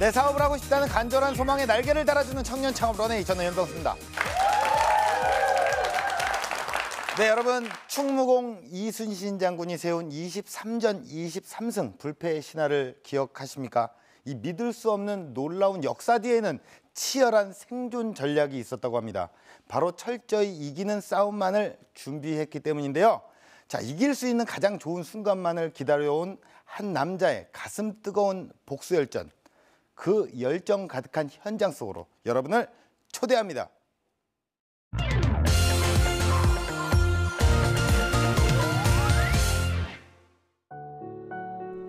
내 사업을 하고 싶다는 간절한 소망에 날개를 달아주는 청년 창업런의 천는 연동수입니다. 네, 여러분 충무공 이순신 장군이 세운 23전 23승 불패의 신화를 기억하십니까? 이 믿을 수 없는 놀라운 역사 뒤에는 치열한 생존 전략이 있었다고 합니다. 바로 철저히 이기는 싸움만을 준비했기 때문인데요. 자, 이길 수 있는 가장 좋은 순간만을 기다려온 한 남자의 가슴 뜨거운 복수 열전. 그 열정 가득한 현장 속으로 여러분을 초대합니다.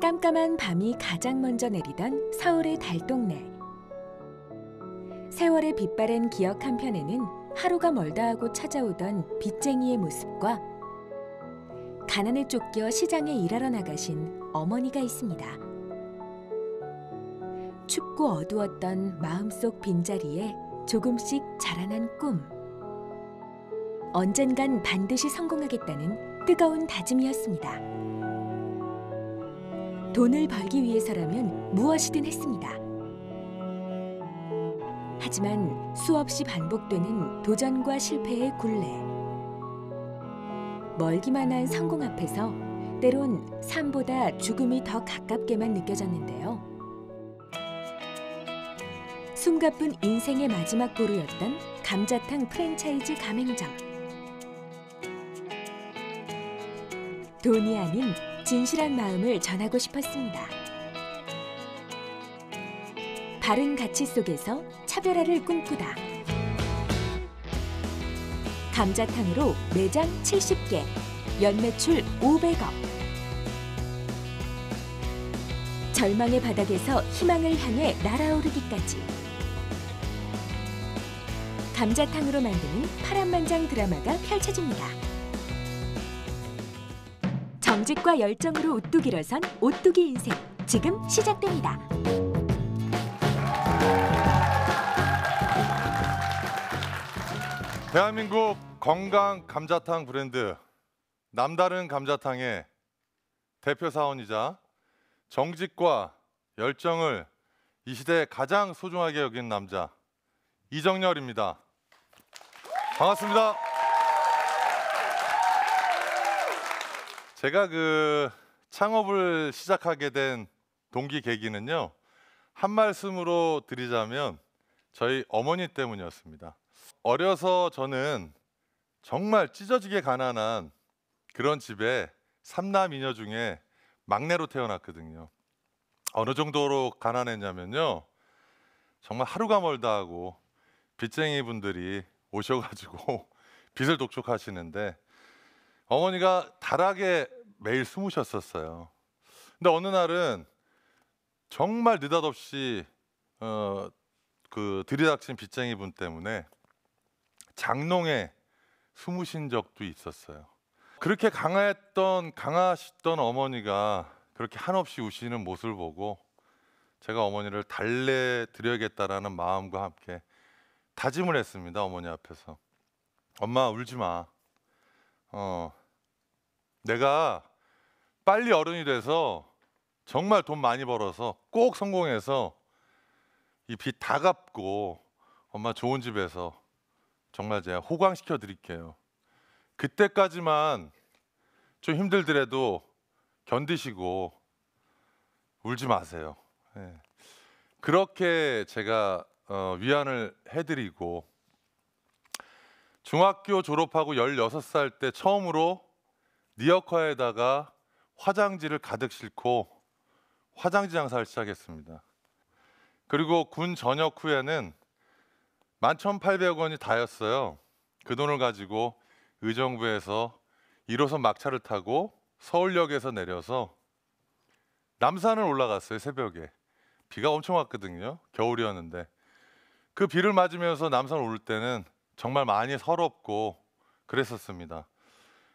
깜깜한 밤이 가장 먼저 내리던 서울의 달동네. 세월의 빛바랜 기억 한편에는 하루가 멀다 하고 찾아오던 빚쟁이의 모습과 가난에 쫓겨 시장에 일하러 나가신 어머니가 있습니다. 춥고 어두웠던 마음속 빈자리에 조금씩 자라난 꿈. 언젠간 반드시 성공하겠다는 뜨거운 다짐이었습니다. 돈을 벌기 위해서라면 무엇이든 했습니다. 하지만 수없이 반복되는 도전과 실패의 굴레. 멀기만 한 성공 앞에서 때론 삶보다 죽음이 더 가깝게만 느껴졌는데요. 숨가쁜 인생의 마지막 보루였던 감자탕 프랜차이즈 가맹점. 돈이 아닌 진실한 마음을 전하고 싶었습니다. 바른 가치 속에서 차별화를 꿈꾸다. 감자탕으로 매장 70개, 연매출 500억. 절망의 바닥에서 희망을 향해 날아오르기까지. 감자탕으로 만드는 파란만장 드라마가 펼쳐집니다. 정직과 열정으로 오뚜기를 선 오뚜기 인생 지금 시작됩니다. 대한민국 건강 감자탕 브랜드 남다른 감자탕의 대표 사원이자 정직과 열정을 이 시대에 가장 소중하게 여긴 남자 이정열입니다. 반갑습니다. 제가 그 창업을 시작하게 된 동기 계기는요. 한 말씀으로 드리자면 저희 어머니 때문이었습니다. 어려서 저는 정말 찢어지게 가난한 그런 집에 삼남이녀 중에 막내로 태어났거든요. 어느 정도로 가난했냐면요. 정말 하루가 멀다 하고 빚쟁이 분들이 오셔가지고 빚을 독촉하시는데 어머니가 다락에 매일 숨으셨었어요. 근데 어느 날은 정말 느닷없이 어, 그 들이닥친 빚쟁이 분 때문에 장롱에 숨으신 적도 있었어요. 그렇게 강했던 강하셨던 어머니가 그렇게 한없이 우시는 모습을 보고 제가 어머니를 달래 드려야겠다라는 마음과 함께 다짐을 했습니다 어머니 앞에서 엄마 울지 마. 어 내가 빨리 어른이 돼서 정말 돈 많이 벌어서 꼭 성공해서 이 빚 다 갚고 엄마 좋은 집에서 정말 제가 호강시켜 드릴게요. 그때까지만 좀 힘들더라도 견디시고 울지 마세요. 네. 그렇게 제가 어, 위안을 해드리고 중학교 졸업하고 16살 때 처음으로 니어커에다가 화장지를 가득 싣고 화장지 장사를 시작했습니다. 그리고 군 전역 후에는 11,800원이 다였어요. 그 돈을 가지고 의정부에서 1호선 막차를 타고 서울역에서 내려서 남산을 올라갔어요, 새벽에. 비가 엄청 왔거든요. 겨울이었는데. 그 비를 맞으면서 남산 올 때는 정말 많이 서럽고 그랬었습니다.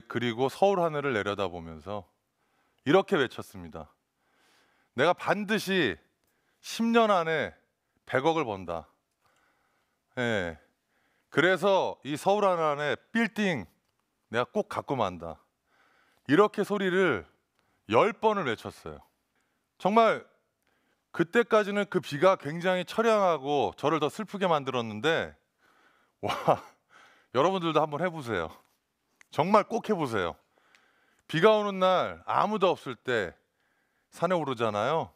그리고 서울 하늘을 내려다보면서 이렇게 외쳤습니다. 내가 반드시 10년 안에 100억을 번다. 예. 그래서 이 서울 하늘 안에 빌딩 내가 꼭 갖고 만다. 이렇게 소리를 10번을 외쳤어요. 정말 그때까지는 그 비가 굉장히 처량하고 저를 더 슬프게 만들었는데 와 여러분들도 한번 해보세요. 정말 꼭 해보세요. 비가 오는 날 아무도 없을 때 산에 오르잖아요.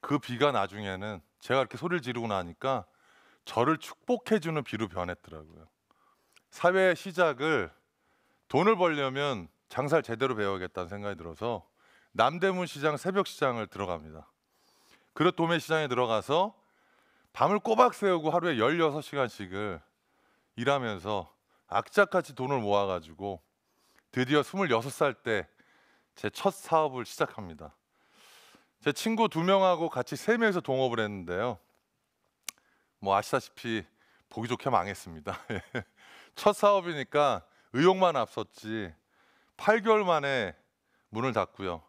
그 비가 나중에는 제가 이렇게 소리를 지르고 나니까 저를 축복해주는 비로 변했더라고요. 사회의 시작을 돈을 벌려면 장사를 제대로 배워야겠다는 생각이 들어서 남대문 시장 새벽 시장을 들어갑니다. 그릇 도매 시장에 들어가서 밤을 꼬박 새우고 하루에 16시간씩을 일하면서 악착같이 돈을 모아 가지고 드디어 26살 때 제 첫 사업을 시작합니다. 제 친구 두 명하고 같이 세 명이서 동업을 했는데요. 뭐 아시다시피 보기 좋게 망했습니다. 예. 첫 사업이니까 의욕만 앞섰지 8개월 만에 문을 닫고요.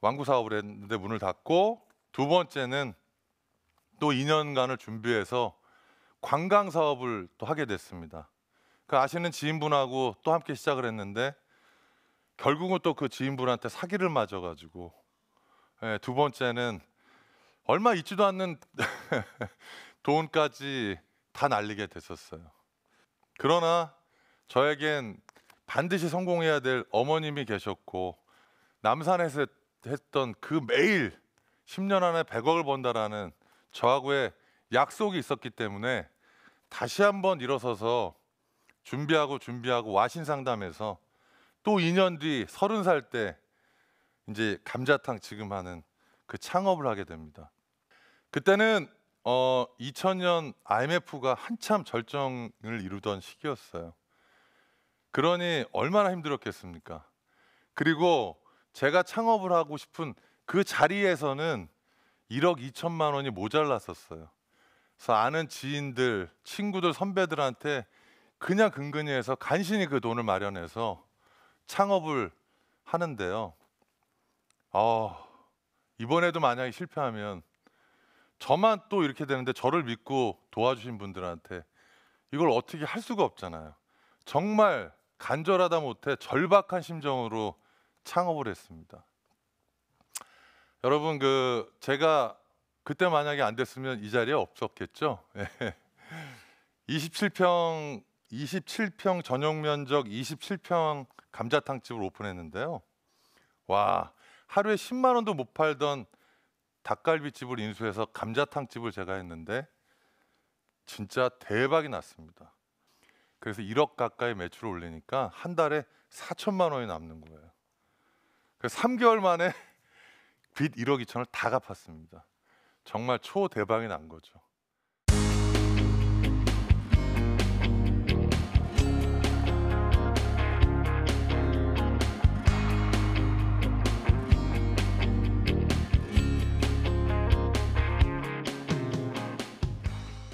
완구 사업을 했는데 문을 닫고 두 번째는 또 2년간을 준비해서 관광 사업을 또 하게 됐습니다. 그 아시는 지인분하고 또 함께 시작을 했는데 결국은 또 그 지인분한테 사기를 맞아가지고 예, 두 번째는 얼마 있지도 않는 돈까지 다 날리게 됐었어요. 그러나 저에겐 반드시 성공해야 될 어머님이 계셨고 남산에서 했던 그 매일 10년 안에 100억을 번다라는 저하고의 약속이 있었기 때문에 다시 한번 일어서서 준비하고 준비하고 와신 상담에서 또 2년 뒤 30살 때 이제 감자탕 지금 하는 그 창업을 하게 됩니다. 그때는 어 2000년 IMF가 한참 절정을 이루던 시기였어요. 그러니 얼마나 힘들었겠습니까? 그리고 제가 창업을 하고 싶은 그 자리에서는 1억 2천만 원이 모자랐었어요. 그래서 아는 지인들, 친구들, 선배들한테 그냥 근근히 해서 간신히 그 돈을 마련해서 창업을 하는데요. 어, 이번에도 만약에 실패하면 저만 또 이렇게 되는데 저를 믿고 도와주신 분들한테 이걸 어떻게 할 수가 없잖아요. 정말 간절하다 못해 절박한 심정으로 창업을 했습니다. 여러분 그 제가 그때 만약에 안 됐으면 이 자리에 없었겠죠. 27평 예. 27평 전용 면적 27평 감자탕집을 오픈했는데요. 와 하루에 10만 원도 못 팔던 닭갈비집을 인수해서 감자탕집을 제가 했는데 진짜 대박이 났습니다. 그래서 1억 가까이 매출을 올리니까 한 달에 4천만 원이 남는 거예요. 그래서 3개월 만에 빚 1억 2천을 다 갚았습니다. 정말 초대박이 난 거죠.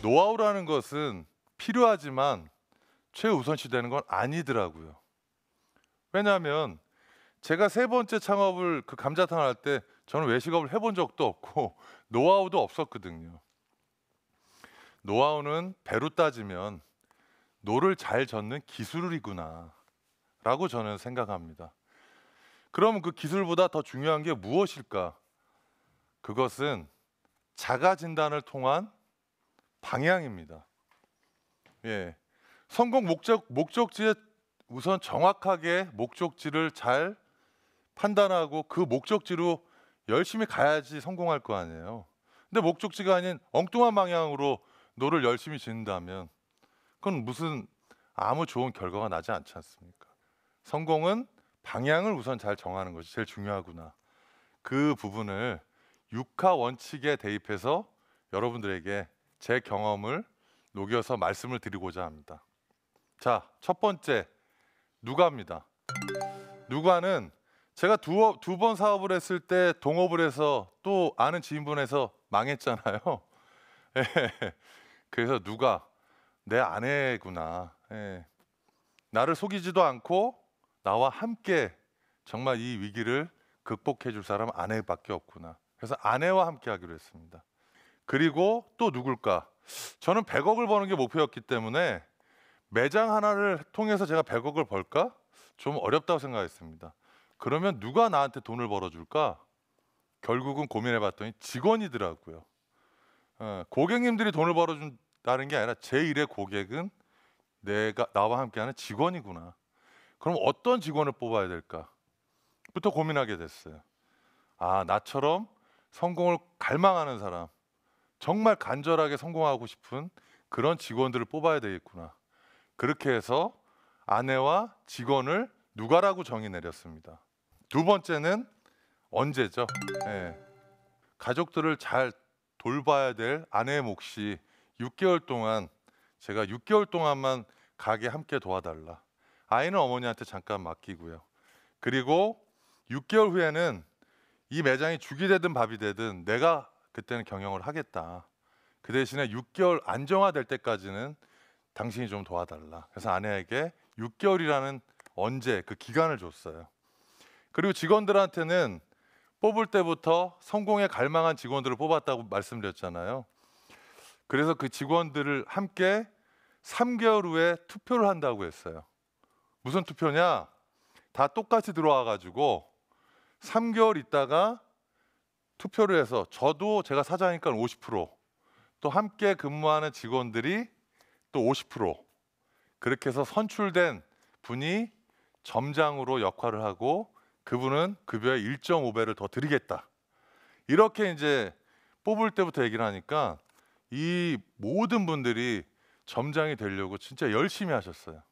노하우라는 것은 필요하지만 최우선시 되는 건 아니더라고요. 왜냐하면 제가 세 번째 창업을 그 감자탕 할때 저는 외식업을 해본 적도 없고 노하우도 없었거든요. 노하우는 배로 따지면 노를 잘 젓는 기술이구나 라고 저는 생각합니다. 그럼 그 기술보다 더 중요한 게 무엇일까? 그것은 자가 진단을 통한 방향입니다. 예. 성공 목적 목적지에 우선 정확하게 목적지를 잘 판단하고 그 목적지로 열심히 가야지 성공할 거 아니에요. 근데 목적지가 아닌 엉뚱한 방향으로 노를 열심히 지는다면 그건 무슨 아무 좋은 결과가 나지 않지 않습니까? 성공은 방향을 우선 잘 정하는 것이 제일 중요하구나. 그 부분을 육하 원칙에 대입해서 여러분들에게 제 경험을 녹여서 말씀을 드리고자 합니다. 자, 첫 번째 누가입니다. 누가는 제가 두 번 사업을 했을 때 동업을 해서 또 아는 지인분에서 망했잖아요. 예. 그래서 누가 내 아내구나. 예. 나를 속이지도 않고 나와 함께 정말 이 위기를 극복해 줄사람 아내밖에 없구나. 그래서 아내와 함께 하기로 했습니다. 그리고 또 누굴까? 저는 100억을 버는 게 목표였기 때문에 매장 하나를 통해서 제가 100억을 벌까? 좀 어렵다고 생각했습니다. 그러면 누가 나한테 돈을 벌어줄까? 결국은 고민해봤더니 직원이더라고요. 어, 고객님들이 돈을 벌어준다는 게 아니라 제 일의 고객은 내가 나와 함께하는 직원이구나. 그럼 어떤 직원을 뽑아야 될까?부터 고민하게 됐어요. 아 나처럼 성공을 갈망하는 사람, 정말 간절하게 성공하고 싶은 그런 직원들을 뽑아야 되겠구나. 그렇게 해서 아내와 직원을 누가라고 정의 내렸습니다. 두 번째는 언제죠? 예. 가족들을 잘 돌봐야 될 아내의 몫이 6개월 동안 제가 6개월 동안만 가게 함께 도와달라. 아이는 어머니한테 잠깐 맡기고요. 그리고 6개월 후에는 이 매장이 죽이 되든 밥이 되든 내가 그때는 경영을 하겠다. 그 대신에 6개월 안정화될 때까지는 당신이 좀 도와달라. 그래서 아내에게 6개월이라는 언제 그 기간을 줬어요. 그리고 직원들한테는 뽑을 때부터 성공에 갈망한 직원들을 뽑았다고 말씀드렸잖아요. 그래서 그 직원들을 함께 3개월 후에 투표를 한다고 했어요. 무슨 투표냐? 다 똑같이 들어와 가지고 3개월 있다가 투표를 해서 저도 제가 사장이니까 50%또 함께 근무하는 직원들이 또 50% 그렇게 해서 선출된 분이 점장으로 역할을 하고 그분은 급여의 1.5배를 더 드리겠다. 이렇게 이제 뽑을 때부터 얘기를 하니까 이 모든 분들이 점장이 되려고 진짜 열심히 하셨어요.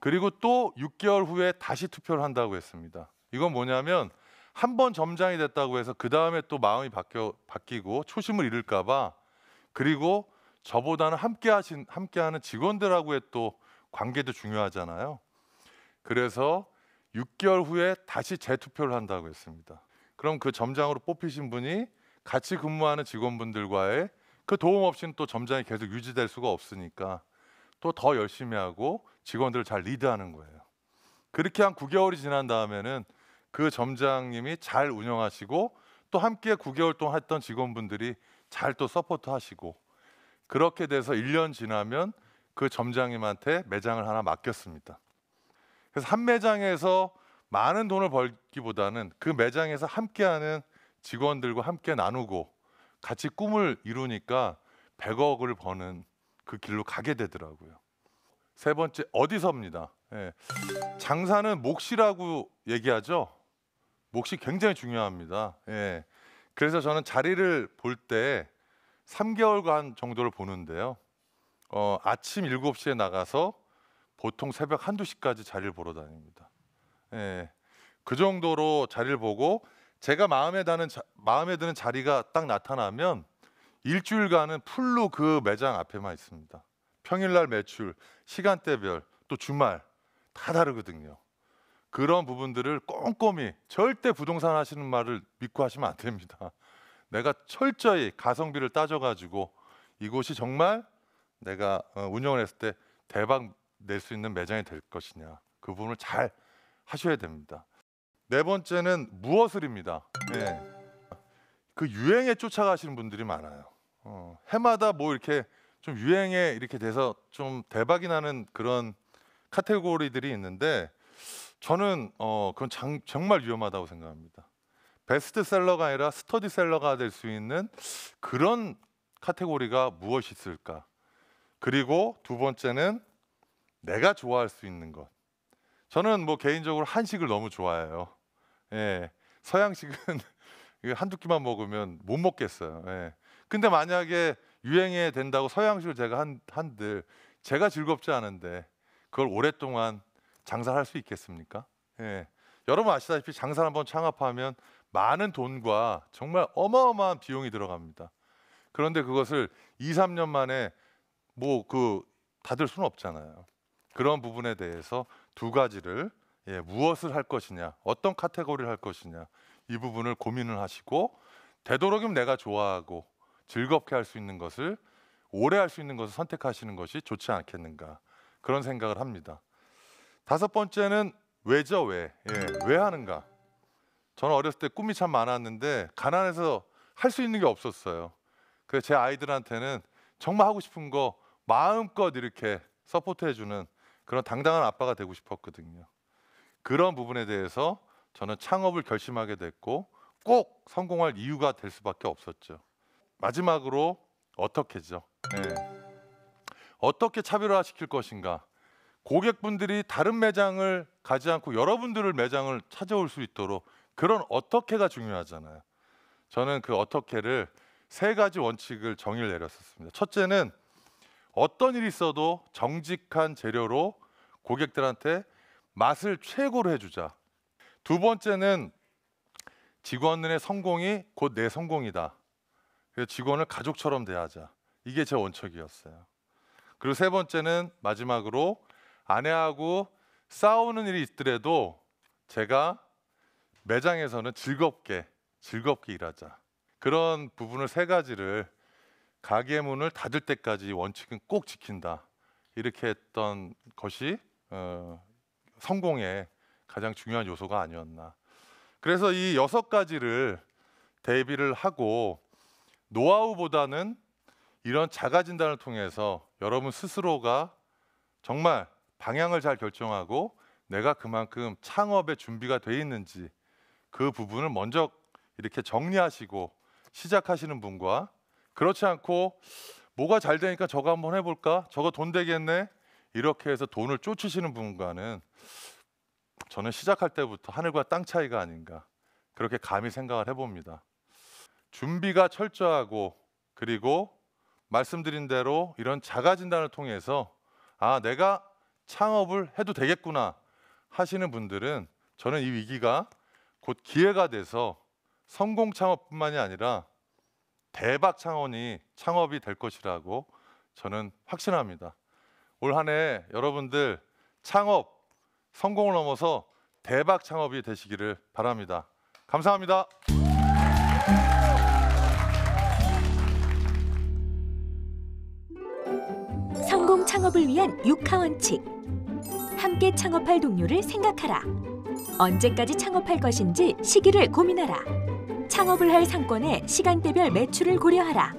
그리고 또 6개월 후에 다시 투표를 한다고 했습니다. 이건 뭐냐면 한 번 점장이 됐다고 해서 그 다음에 또 마음이 바뀌어, 바뀌고 초심을 잃을까봐 그리고 저보다는 함께 하신 함께하는 직원들하고의 또 관계도 중요하잖아요. 그래서 6개월 후에 다시 재투표를 한다고 했습니다. 그럼 그 점장으로 뽑히신 분이 같이 근무하는 직원분들과의 그 도움 없이는 또 점장이 계속 유지될 수가 없으니까 또 더 열심히 하고 직원들을 잘 리드하는 거예요. 그렇게 한 9개월이 지난 다음에는 그 점장님이 잘 운영하시고 또 함께 9개월 동안 했던 직원분들이 잘 또 서포트 하시고 그렇게 돼서 1년 지나면 그 점장님한테 매장을 하나 맡겼습니다. 그래서 한 매장에서 많은 돈을 벌기보다는 그 매장에서 함께하는 직원들과 함께 나누고 같이 꿈을 이루니까 100억을 버는 그 길로 가게 되더라고요. 세 번째 어디서입니다. 예. 장사는 몫이라고 얘기하죠. 몫이 굉장히 중요합니다. 예. 그래서 저는 자리를 볼 때 3개월간 정도를 보는데요. 어, 아침 7시에 나가서 보통 새벽 한두 시까지 자리를 보러 다닙니다. 예. 그 정도로 자리를 보고 제가 마음에 드는 자, 마음에 드는 자리가 딱 나타나면 일주일간은 풀로 그 매장 앞에만 있습니다. 평일날 매출, 시간대별, 또 주말 다 다르거든요. 그런 부분들을 꼼꼼히 절대 부동산 하시는 말을 믿고 하시면 안 됩니다. 내가 철저히 가성비를 따져가지고 이곳이 정말 내가 어, 운영을 했을 때 대박 낼수 있는 매장이 될 것이냐 그 부분을 잘 하셔야 됩니다. 네 번째는 무엇을입니다. 네. 그 유행에 쫓아가시는 분들이 많아요. 어, 해마다 뭐 이렇게 좀 유행에 이렇게 돼서 좀 대박이 나는 그런 카테고리들이 있는데 저는 어, 그건 장, 정말 위험하다고 생각합니다. 베스트셀러가 아니라 스터디셀러가 될 수 있는 그런 카테고리가 무엇이 있을까? 그리고 두 번째는 내가 좋아할 수 있는 것. 저는 뭐 개인적으로 한식을 너무 좋아해요. 예. 서양식은 한두 끼만 먹으면 못 먹겠어요. 예. 근데 만약에 유행에 된다고 서양식을 제가 한, 한들 제가 즐겁지 않은데 그걸 오랫동안 장사할 수 있겠습니까? 예. 여러분 아시다시피 장사 한번 창업하면 많은 돈과 정말 어마어마한 비용이 들어갑니다. 그런데 그것을 2, 3년 만에 뭐그 받을 수는 없잖아요. 그런 부분에 대해서 두 가지를 예, 무엇을 할 것이냐, 어떤 카테고리를 할 것이냐 이 부분을 고민을 하시고 되도록이면 내가 좋아하고 즐겁게 할 수 있는 것을 오래 할 수 있는 것을 선택하시는 것이 좋지 않겠는가 그런 생각을 합니다. 다섯 번째는 왜죠 왜? 예, 왜 하는가? 저는 어렸을 때 꿈이 참 많았는데 가난해서 할 수 있는 게 없었어요. 그래서 제 아이들한테는 정말 하고 싶은 거 마음껏 이렇게 서포트해주는 그런 당당한 아빠가 되고 싶었거든요. 그런 부분에 대해서 저는 창업을 결심하게 됐고 꼭 성공할 이유가 될 수밖에 없었죠. 마지막으로 어떻게죠? 네. 어떻게 차별화시킬 것인가? 고객분들이 다른 매장을 가지 않고 여러분들을 매장을 찾아올 수 있도록 그런 어떻게가 중요하잖아요. 저는 그 어떻게를 세 가지 원칙을 정의를 내렸었습니다. 첫째는 어떤 일이 있어도 정직한 재료로 고객들한테 맛을 최고로 해주자. 두 번째는 직원의 들 성공이 곧 내 성공이다. 그래서 직원을 가족처럼 대하자. 이게 제 원칙이었어요. 그리고 세 번째는 마지막으로 아내하고 싸우는 일이 있더라도 제가 매장에서는 즐겁게 즐겁게 일하자. 그런 부분을 세 가지를 가게 문을 닫을 때까지 원칙은 꼭 지킨다. 이렇게 했던 것이 어, 성공의 가장 중요한 요소가 아니었나. 그래서 이 여섯 가지를 대비를 하고 노하우보다는 이런 자가 진단을 통해서 여러분 스스로가 정말 방향을 잘 결정하고 내가 그만큼 창업의 준비가 돼 있는지 그 부분을 먼저 이렇게 정리하시고 시작하시는 분과 그렇지 않고 뭐가 잘 되니까 저거 한번 해볼까? 저거 돈 되겠네? 이렇게 해서 돈을 쫓으시는 분과는 저는 시작할 때부터 하늘과 땅 차이가 아닌가 그렇게 감히 생각을 해봅니다. 준비가 철저하고 그리고 말씀드린 대로 이런 자가 진단을 통해서 아 내가 창업을 해도 되겠구나 하시는 분들은 저는 이 위기가 곧 기회가 돼서 성공 창업뿐만이 아니라 대박 창원이 창업이 될 것이라고 저는 확신합니다. 올 한 해 여러분들 창업 성공을 넘어서 대박 창업이 되시기를 바랍니다. 감사합니다. 성공 창업을 위한 육하 원칙. 함께 창업할 동료를 생각하라. 언제까지 창업할 것인지 시기를 고민하라. 창업을 할 상권의 시간대별 매출을 고려하라.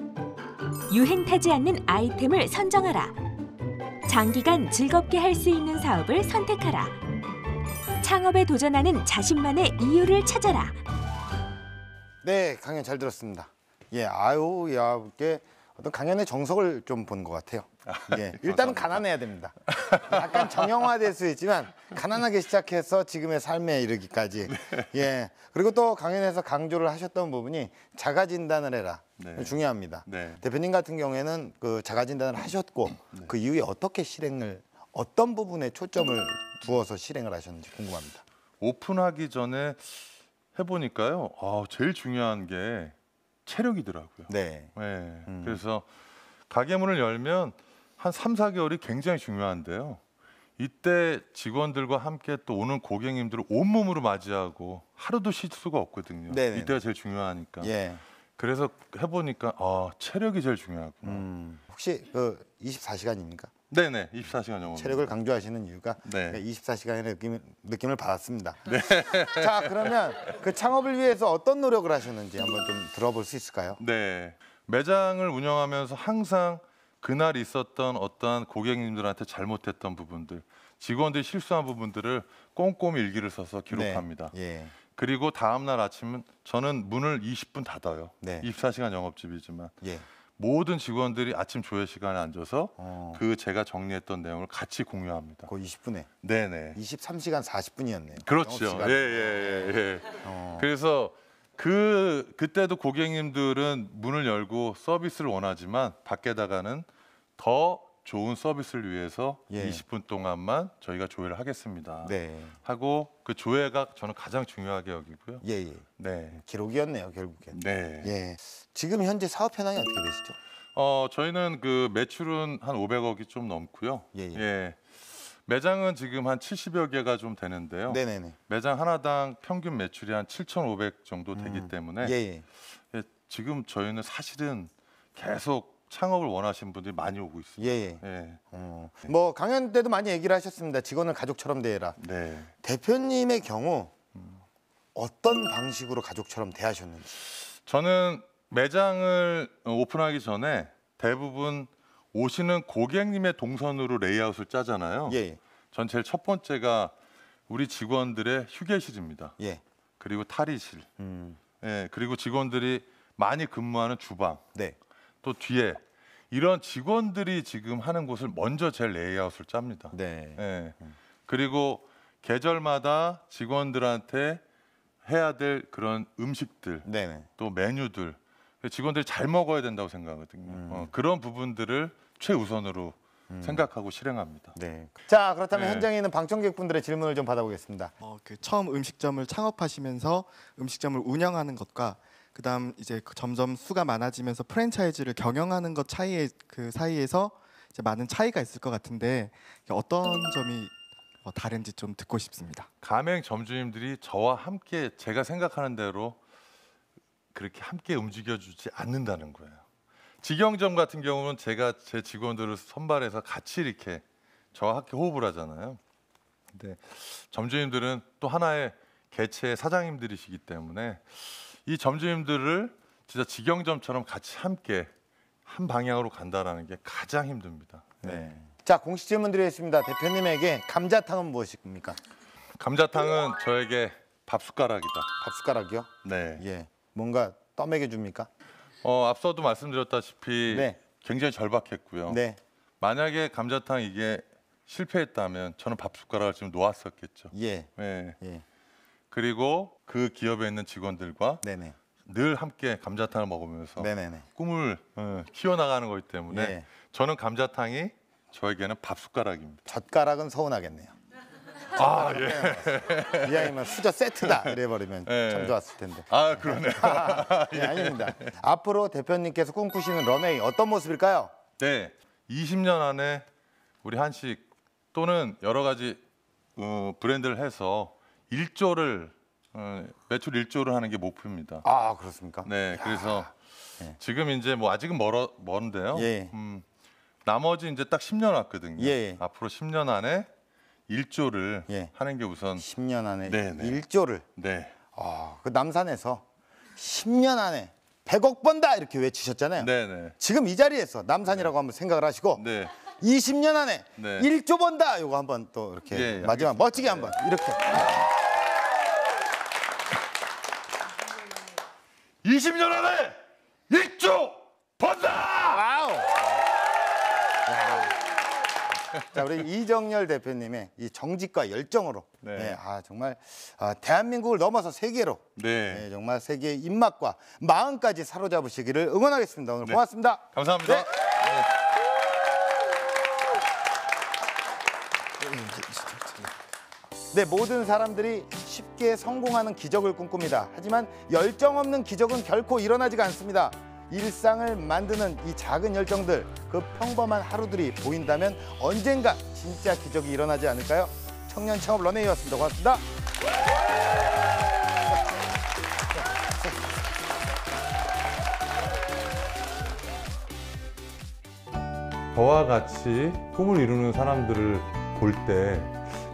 유행 타지 않는 아이템을 선정하라. 장기간 즐겁게 할 수 있는 사업을 선택하라. 창업에 도전하는 자신만의 이유를 찾아라. 네, 강연 잘 들었습니다. 예, 아유, 야, 이게 어떤 강연의 정석을 좀 본 것 같아요. 예, 일단은 가난해야 됩니다. 약간 정형화될 수 있지만 가난하게 시작해서 지금의 삶에 이르기까지. 네. 예. 그리고 또 강연에서 강조를 하셨던 부분이 자가 진단을 해라. 네. 중요합니다. 네. 대표님 같은 경우에는 그 자가 진단을 하셨고 네. 그 이후에 어떻게 실행을 어떤 부분에 초점을 두어서 실행을 하셨는지 궁금합니다. 오픈하기 전에 해보니까요. 아, 제일 중요한 게 체력이더라고요. 네. 네. 음. 그래서 가게 문을 열면 한 3, 4개월이 굉장히 중요한데요. 이때 직원들과 함께 또 오는 고객님들을 온몸으로 맞이하고 하루도 쉴 수가 없거든요. 네네네. 이때가 제일 중요하니까. 예. 그래서 해보니까 아, 체력이 제일 중요하고 음. 혹시 그 24시간입니까? 네네, 24시간 영업. 체력을 강조하시는 이유가 네. 24시간의 느낌, 느낌을 받았습니다. 네. 자, 그러면 그 창업을 위해서 어떤 노력을 하셨는지 한번 좀 들어볼 수 있을까요? 네, 매장을 운영하면서 항상 그날 있었던 어떠한 고객님들한테 잘못했던 부분들, 직원들이 실수한 부분들을 꼼꼼히 일기를 써서 기록합니다. 네. 예. 그리고 다음 날 아침은 저는 문을 20분 닫아요. 네. 24시간 영업집이지만 예. 모든 직원들이 아침 조회 시간에 앉아서 어. 그 제가 정리했던 내용을 같이 공유합니다. 거의 20분에. 네네. 23시간 40분이었네요. 그렇죠. 예예예. 예, 예, 예. 어. 그래서 그 그때도 고객님들은 문을 열고 서비스를 원하지만 밖에다가는 더 좋은 서비스를 위해서 예. 20분 동안만 저희가 조회를 하겠습니다. 네. 하고 그 조회가 저는 가장 중요하게 여기고요. 예, 예. 네. 기록이었네요, 결국엔. 네. 예. 지금 현재 사업 현황이 어떻게 되시죠? 어, 저희는 그 매출은 한 500억이 좀 넘고요. 예. 예. 예. 매장은 지금 한 70여 개가 좀 되는데요. 네네네. 매장 하나당 평균 매출이 한 7,500 정도 되기 음. 때문에 예, 예, 예. 지금 저희는 사실은 계속 창업을 원하시는 분들이 많이 오고 있습니다. 예, 예. 예. 어. 뭐 강연 때도 많이 얘기를 하셨습니다. 직원을 가족처럼 대해라. 네. 대표님의 경우 어떤 방식으로 가족처럼 대하셨는지. 저는 매장을 오픈하기 전에 대부분 오시는 고객님의 동선으로 레이아웃을 짜잖아요. 예. 예. 전체 첫 번째가 우리 직원들의 휴게실입니다. 예. 그리고 탈의실. 음. 예, 그리고 직원들이 많이 근무하는 주방. 네. 또 뒤에 이런 직원들이 지금 하는 곳을 먼저 제 레이아웃을 짭니다. 네. 예. 그리고 계절마다 직원들한테 해야 될 그런 음식들, 네네. 네. 또 메뉴들, 직원들이 잘 먹어야 된다고 생각하거든요. 음. 어, 그런 부분들을 최우선으로 음. 생각하고 실행합니다. 네. 자 그렇다면 네. 현장에 있는 방청객분들의 질문을 좀 받아보겠습니다. 어, 그 처음 음식점을 창업하시면서 음식점을 운영하는 것과 그다음 이제 그 점점 수가 많아지면서 프랜차이즈를 경영하는 것 차이의 그 사이에서 이제 많은 차이가 있을 것 같은데 어떤 점이 뭐 다른지 좀 듣고 싶습니다. 가맹 점주님들이 저와 함께 제가 생각하는 대로 그렇게 함께 움직여주지 않는다는 거예요. 직영점 같은 경우는 제가 제 직원들을 선발해서 같이 이렇게 정확히 호흡을 하잖아요. 근데 점주님들은 또 하나의 개체의 사장님들이시기 때문에 이 점주님들을 진짜 직영점처럼 같이 함께 한 방향으로 간다라는 게 가장 힘듭니다. 네. 네. 자 공식 질문 드리겠습니다. 대표님에게 감자탕은 무엇입니까? 감자탕은 저에게 밥 숟가락이다. 밥 숟가락이요? 네. 예. 뭔가 떠먹여 줍니까? 어, 앞서도 말씀드렸다시피 네. 굉장히 절박했고요. 네. 만약에 감자탕 이게 실패했다면 저는 밥숟가락을 지금 놓았었겠죠. 예. 네. 예. 그리고 그 기업에 있는 직원들과 네네. 늘 함께 감자탕을 먹으면서 네네네. 꿈을 어, 키워나가는 거기 때문에 예. 저는 감자탕이 저에게는 밥숟가락입니다. 젓가락은 서운하겠네요. 아, 예. 이왕이면 수저 세트다. 이래버리면 예. 참 좋았을 텐데. 아, 그러네요. 예, 아닙니다. 앞으로 대표님께서 꿈꾸시는 런웨이 어떤 모습일까요? 네. 20년 안에 우리 한식 또는 여러 가지 어, 브랜드를 해서 1조를 어, 매출 1조를 하는 게 목표입니다. 아, 그렇습니까? 네. 야. 그래서 예. 지금 이제 뭐 아직은 멀어 먼데요. 예, 예. 음, 나머지 이제 딱 10년 왔거든요. 예. 예. 앞으로 10년 안에 일조를 예. 하는 게 우선 10년 안에 네네. 네. 일조를 네. 아, 그 남산에서 10년 안에 100억 번다 이렇게 외치셨잖아요. 네네. 네. 지금 이 자리에서 남산이라고 네. 한번 생각을 하시고 네. 20년 안에 네. 1조 번다 요거 한번 또 이렇게 예, 마지막 알겠습니다. 멋지게 한번 이렇게 20년 안에 1조 자 우리 이정열 대표님의 이 정직과 열정으로 네. 네, 아 정말 아, 대한민국을 넘어서 세계로 네. 네, 정말 세계의 입맛과 마음까지 사로잡으시기를 응원하겠습니다. 오늘 네. 고맙습니다. 감사합니다. 네. 네, 모든 사람들이 쉽게 성공하는 기적을 꿈꿉니다. 하지만 열정 없는 기적은 결코 일어나지가 않습니다. 일상을 만드는 이 작은 열정들, 그 평범한 하루들이 보인다면 언젠가 진짜 기적이 일어나지 않을까요? 청년 창업 런웨이였습니다. 고맙습니다. 저와 같이 꿈을 이루는 사람들을 볼 때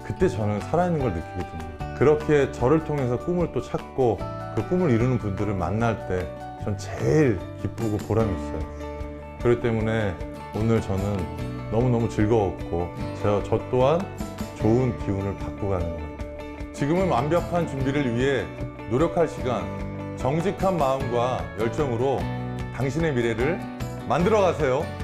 그때 저는 살아있는 걸 느끼거든요. 그렇게 저를 통해서 꿈을 또 찾고 그 꿈을 이루는 분들을 만날 때전 제일 기쁘고 보람이 있어요 그렇기 때문에 오늘 저는 너무너무 즐거웠고 제가 저 또한 좋은 기운을 받고 가는 거예요 지금은 완벽한 준비를 위해 노력할 시간 정직한 마음과 열정으로 당신의 미래를 만들어 가세요